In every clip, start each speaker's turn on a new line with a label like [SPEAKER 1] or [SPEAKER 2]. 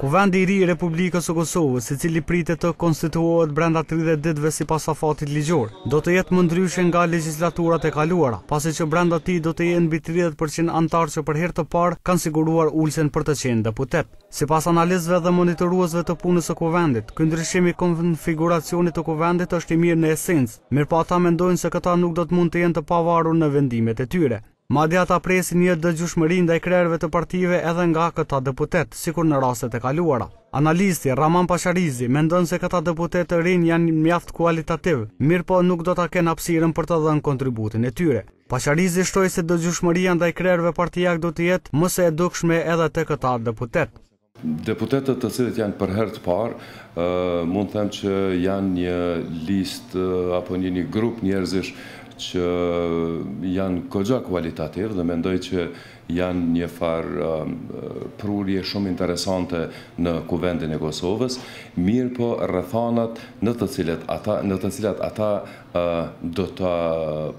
[SPEAKER 1] Kuvendi i ri i Republikës së Kosovës, i cili pritet të konstituohet brenda 30 ditëve sipas afatit ligjor, do të jetë më ndryshe nga legjislaturat e kaluara, pasi që brenda tij do të jenë mbi 30% anëtarë që për herë të parë kanë siguruar ulsen për të qenë deputet. Sipas analistëve dhe monitoruesve të punës së kuvendit, ky ndryshim i konfiguracionit të kuvendit është i mirë në esencë, pa ata mendojnë se këta nuk do të mund të jenë të pavarur në vendimet e tyre. Madje ata presin një dëgjushmëri ndaj krerëve të partive edhe nga këta deputet, sikur në rastet e kaluara. Analisti Raman Pasharizi mendon se këta deputet të rinj janë mjaft kualitativ, mirëpo nuk do të kenë hapësirën për të dhënë kontributin e tyre. Pasharizi shtoi se dëgjueshmëria ndaj krerëve partijak do të jetë më e edukshme edhe të këta deputet.
[SPEAKER 2] Deputetët të cilët janë për herë të parë, mund të them që janë një listë apo një, një grup njerëzish që janë kogja kualitativ dhe mendoj që janë një farë um, prurje shumë interesante në kuvendin e Kosovës, mirë po rëthanat në të cilat ata, në të cilat ata uh, do të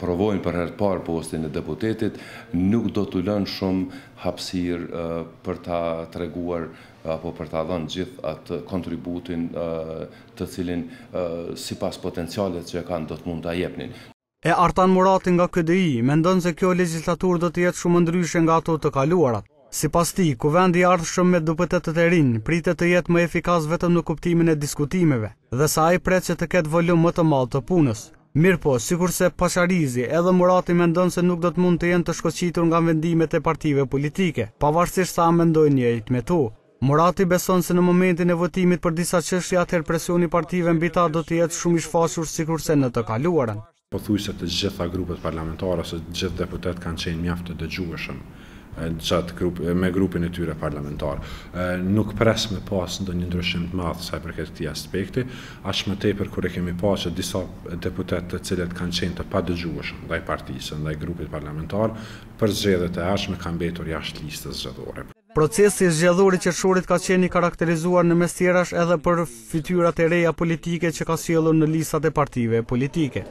[SPEAKER 2] provojnë për herët parë postin e deputetit, nuk do të lënë shumë hapsir uh, për ta treguar apo për ta dhënë gjithë atë kontributin uh, të cilin si pas potencialet që kanë do të mund të jepnin.
[SPEAKER 1] E Artan Murati nga KDI mendon se kjo legislaturë do të jetë shumë ndryshe nga ato të kaluarat. Si pas ti, kuvendi shumë me dupëtet të rinë, pritet të jetë më efikas vetëm në kuptimin e diskutimeve, dhe sa i pret që të ketë volum më të malë të punës. Mirë po, sikur se Pasharizi edhe Murati mendon se nuk do të mund të jenë të shkoqitur nga vendimet e partive politike, pavarësisht sa mendojnë njëjt me tu. Murati beson se në momentin e votimit për disa qështja atëherë presioni partive mbi ta do të jetë shumë i shfasur sikur se në të kaluarën
[SPEAKER 3] pothuajse të gjitha grupet parlamentare ose të gjithë deputet kanë qenë mjaft të dëgjueshëm me grupin e tyre parlamentar. Nuk pres me pas ndonjë ndryshim të madh sa i përket këtij aspekti, ashtë më tepër kur e kemi pas se disa deputet të cilët kanë qenë të padëgjueshëm partisën partisë, ndaj grupit parlamentar, për zgjedhjet e ardhshme kanë mbetur jashtë listës zgjedhore.
[SPEAKER 1] Procesi i që qershurit ka qenë i karakterizuar në mes edhe për fytyrat e reja politike që ka sjellur në listat e partive politike.